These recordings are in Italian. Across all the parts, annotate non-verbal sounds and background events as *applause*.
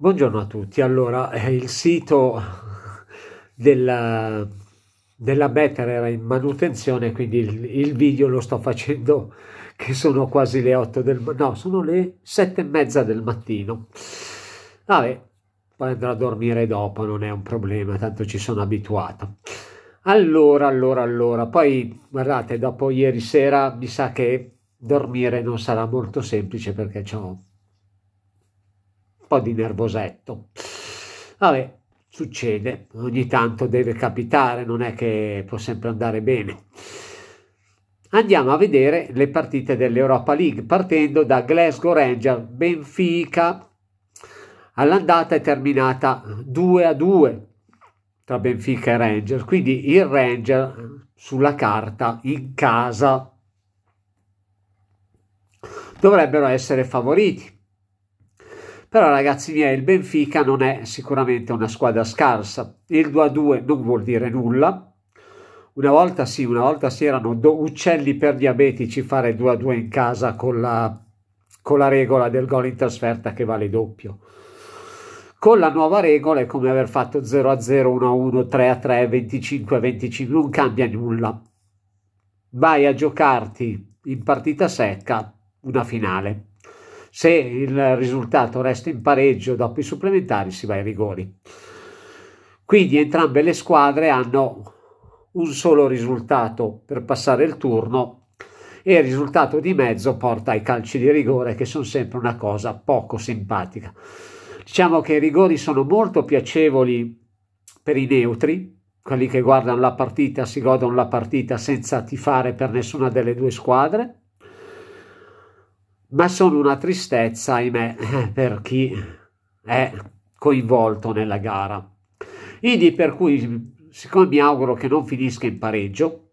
Buongiorno a tutti, allora eh, il sito della, della Becker era in manutenzione quindi il, il, video lo sto facendo che sono quasi le 8 del no sono le 7 e mezza del mattino vabbè poi andrò a dormire dopo non è un problema tanto ci sono abituato allora allora allora poi guardate dopo ieri sera mi sa che dormire non sarà molto semplice perché ho po' di nervosetto. Vabbè, succede, ogni tanto deve capitare, non è che può sempre andare bene. Andiamo a vedere le partite dell'Europa League, partendo da Glasgow Rangers, Benfica. All'andata è terminata 2 a 2 tra Benfica e Rangers, quindi il Ranger sulla carta in casa dovrebbero essere favoriti però ragazzi miei, il Benfica non è sicuramente una squadra scarsa. Il 2-2 a non vuol dire nulla. Una volta sì, una volta sì erano uccelli per diabetici fare 2-2 a in casa con la, con la regola del gol in trasferta che vale doppio con la nuova regola è come aver fatto 0 a 0, 1 a 1, 3 a 3, 25 a 25, non cambia nulla. Vai a giocarti in partita secca una finale. Se il risultato resta in pareggio dopo i supplementari si va ai rigori. Quindi entrambe le squadre hanno un solo risultato per passare il turno e il risultato di mezzo porta ai calci di rigore che sono sempre una cosa poco simpatica. Diciamo che i rigori sono molto piacevoli per i neutri, quelli che guardano la partita, si godono la partita senza tifare per nessuna delle due squadre, ma sono una tristezza, ahimè, *laughs* per chi è coinvolto nella gara. Quindi per cui, siccome mi auguro che non finisca in pareggio,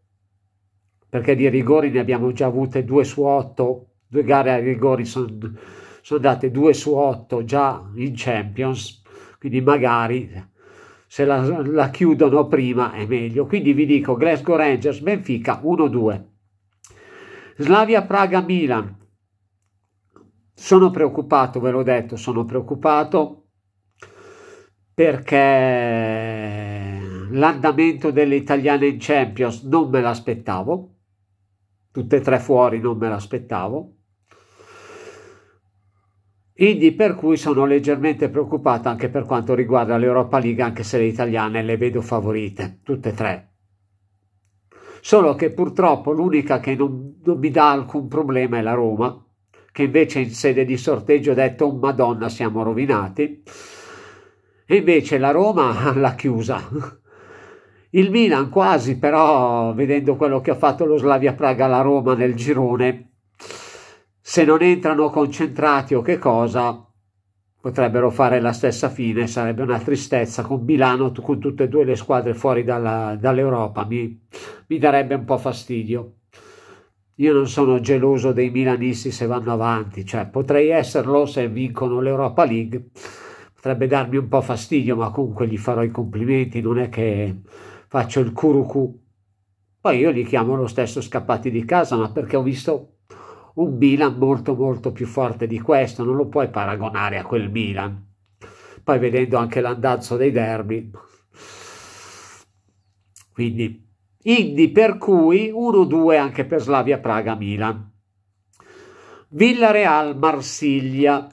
perché di rigori ne abbiamo già avute 2 su 8, due gare a rigori sono son date 2 su 8 già in Champions, quindi magari se la, la chiudono prima è meglio. Quindi vi dico Glasgow Rangers, Benfica 1-2. Slavia Praga Milan sono preoccupato, ve l'ho detto, sono preoccupato perché l'andamento delle italiane in Champions non me l'aspettavo, tutte e tre fuori non me l'aspettavo, quindi per cui sono leggermente preoccupato anche per quanto riguarda l'Europa League, anche se le italiane le vedo favorite, tutte e tre. Solo che purtroppo l'unica che non, non mi dà alcun problema è la Roma, che invece in sede di sorteggio ha detto Madonna siamo rovinati. E invece la Roma *laughs* l'ha chiusa. Il Milan quasi, però vedendo quello che ha fatto lo Slavia Praga alla Roma nel girone, se non entrano concentrati o che cosa, potrebbero fare la stessa fine, sarebbe una tristezza con Milano, con tutte e due le squadre fuori dall'Europa, mi, mi darebbe un po' fastidio. Io non sono geloso dei milanisti se vanno avanti, cioè potrei esserlo se vincono l'Europa League, potrebbe darmi un po' fastidio, ma comunque gli farò i complimenti, non è che faccio il curucu. Poi io li chiamo lo stesso scappati di casa, ma perché ho visto un Milan molto molto più forte di questo, non lo puoi paragonare a quel Milan. Poi vedendo anche l'andazzo dei derby. Quindi Indi per cui 1-2 anche per Slavia Praga Milan. Villareal Marsiglia.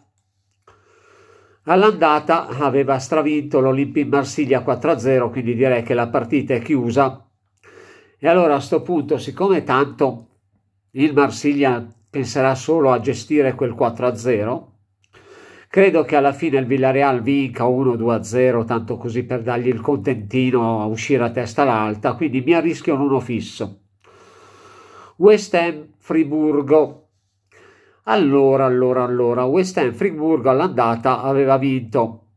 All'andata aveva stravinto l'Olympique Marsiglia 4-0, quindi direi che la partita è chiusa. E allora a questo punto, siccome tanto il Marsiglia penserà solo a gestire quel 4-0, Credo che alla fine il Villarreal vinca 1-2-0, tanto così per dargli il contentino a uscire a testa l'alta, quindi mi arrischio un 1 fisso. West Ham Friburgo. Allora, allora, allora, West Ham Friburgo all'andata aveva vinto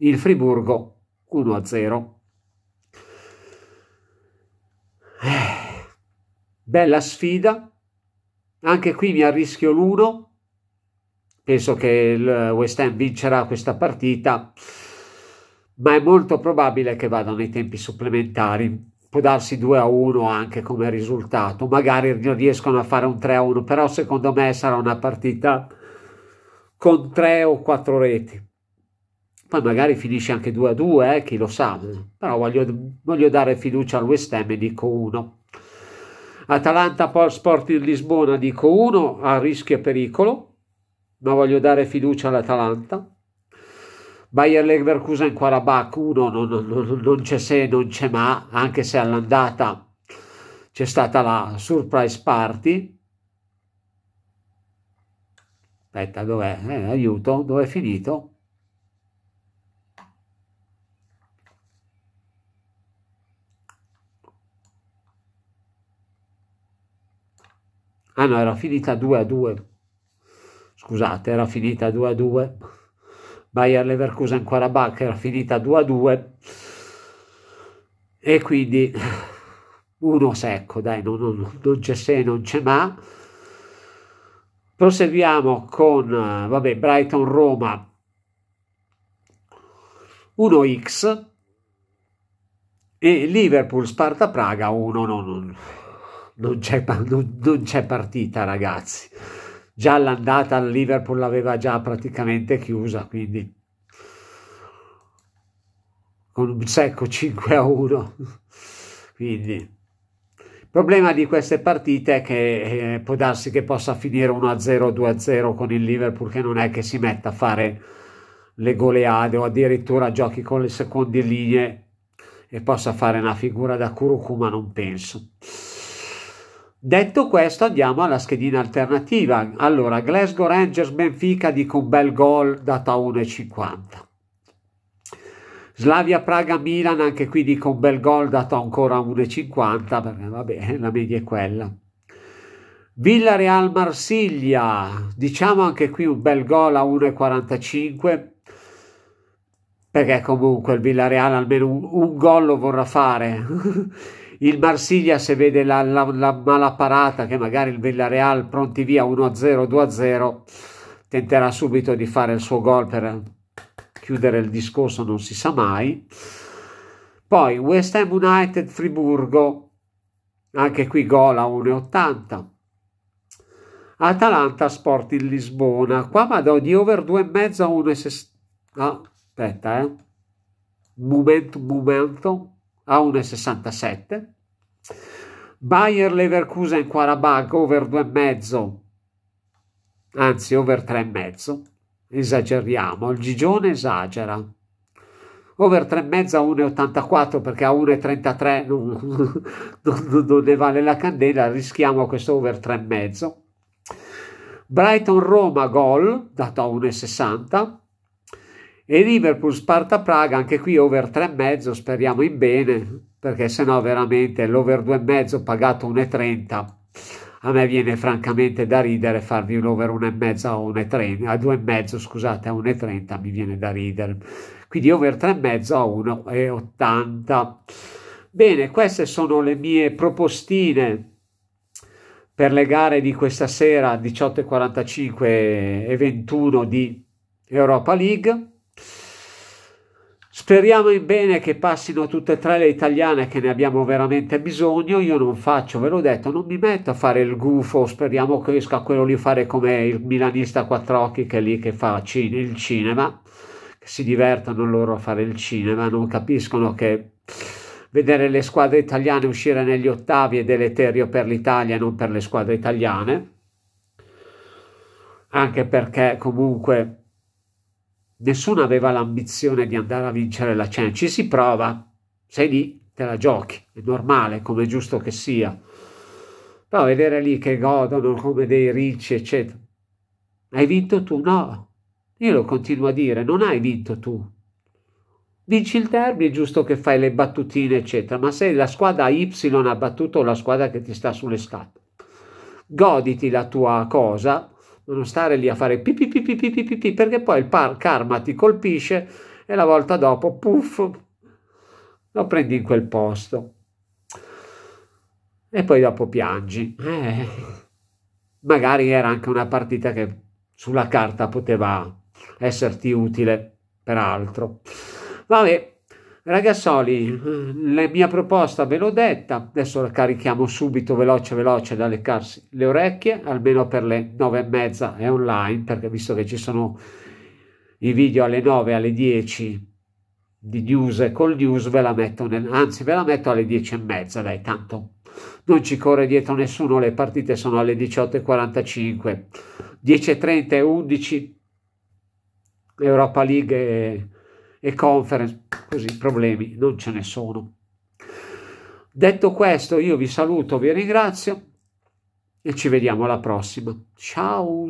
il Friburgo 1-0. Eh, bella sfida, anche qui mi arrischio l'1 penso che il West Ham vincerà questa partita, ma è molto probabile che vada nei tempi supplementari. Può darsi 2 a 1 anche come risultato, magari non riescono a fare un 3 a 1, però secondo me sarà una partita con 3 o 4 reti. Poi magari finisce anche 2 a 2, eh, chi lo sa, però voglio, voglio dare fiducia al West Ham e dico 1. Atalanta Pol Sport in Lisbona dico 1 a rischio e pericolo ma voglio dare fiducia all'Atalanta. Bayer Leverkusen Quarabach 1 non, non, non c'è se, non c'è ma, anche se all'andata c'è stata la surprise party. Aspetta, dov'è? Eh, aiuto, dov'è finito? Ah no, era finita 2 a 2 scusate, era finita 2 a 2. Bayer Leverkusen ancora era finita 2 a 2 e quindi uno secco, dai, non, non, non c'è se, non c'è ma. Proseguiamo con, vabbè, Brighton-Roma 1x e Liverpool-Sparta-Praga 1 no, non, non c'è partita ragazzi già l'andata al Liverpool l'aveva già praticamente chiusa, quindi con un secco 5 a 1. quindi il problema di queste partite è che eh, può darsi che possa finire 1 a 0, 2 a 0 con il Liverpool, che non è che si metta a fare le goleade o addirittura giochi con le seconde linee e possa fare una figura da Kurukuma, non penso. Detto questo andiamo alla schedina alternativa. Allora, Glasgow Rangers Benfica dico un bel gol data 1,50. Slavia Praga Milan anche qui dico un bel gol dato ancora 1,50 perché vabbè la media è quella. Villa Real Marsiglia, diciamo anche qui un bel gol a 1,45 perché comunque il Villarreal almeno un, un gol lo vorrà fare. *laughs* il Marsiglia se vede la, la, la mala parata che magari il Villarreal pronti via 1-0, 2-0 tenterà subito di fare il suo gol per chiudere il discorso non si sa mai poi West Ham United Friburgo anche qui gol a 1,80 Atalanta Sport in Lisbona qua vado di over 2,5 a 1,60 ah, aspetta eh momento momento a 1,67. Bayer Leverkusen Quarabag over 2,5, anzi over 3,5. Esageriamo, il Gigione esagera. Over 3,5 a 1,84 perché a 1,33 *laughs* non, non, non ne vale la candela, rischiamo questo over 3,5. Brighton Roma gol dato a 1,60. E Liverpool Sparta Praga, anche qui over 3,5, speriamo in bene, perché se no veramente l'over 2,5 pagato 1,30. A me viene francamente da ridere farvi un over 1,5 a 1,30, a 2,5 scusate, a 1,30 mi viene da ridere. Quindi over 3,5 a 1,80. Bene, queste sono le mie propostine per le gare di questa sera 18.45 e 21 di Europa League. Speriamo in bene che passino tutte e tre le italiane che ne abbiamo veramente bisogno. Io non faccio, ve l'ho detto, non mi metto a fare il gufo. Speriamo che esca quello lì a fare come il milanista a quattro occhi che è lì che fa cine, il cinema. Che si divertono loro a fare il cinema, non capiscono che vedere le squadre italiane uscire negli ottavi è deleterio per l'Italia non per le squadre italiane. Anche perché comunque Nessuno aveva l'ambizione di andare a vincere la Champions, ci si prova, sei lì, te la giochi, è normale, come è giusto che sia. Però vedere lì che godono come dei ricci, eccetera. Hai vinto tu? No. Io lo continuo a dire, non hai vinto tu. Vinci il derby, è giusto che fai le battutine, eccetera, ma se la squadra Y ha battuto la squadra che ti sta sulle scatole, goditi la tua cosa, non stare lì a fare pipi pipi pipi pipi perché poi il par- karma ti colpisce e la volta dopo puff lo prendi in quel posto e poi dopo piangi eh, magari era anche una partita che sulla carta poteva esserti utile peraltro vabbè Ragazzoli, eh, la mia proposta ve l'ho detta, adesso la carichiamo subito veloce veloce da leccarsi le orecchie, almeno per le nove e mezza è online, perché visto che ci sono i video alle nove, alle dieci di news e col news ve la metto nel, anzi ve la metto alle dieci e mezza dai tanto non ci corre dietro nessuno le partite sono alle 18.45 10.30 e 11 Europa League e eh, e conference, così problemi non ce ne sono. Detto questo, io vi saluto, vi ringrazio e ci vediamo alla prossima. Ciao!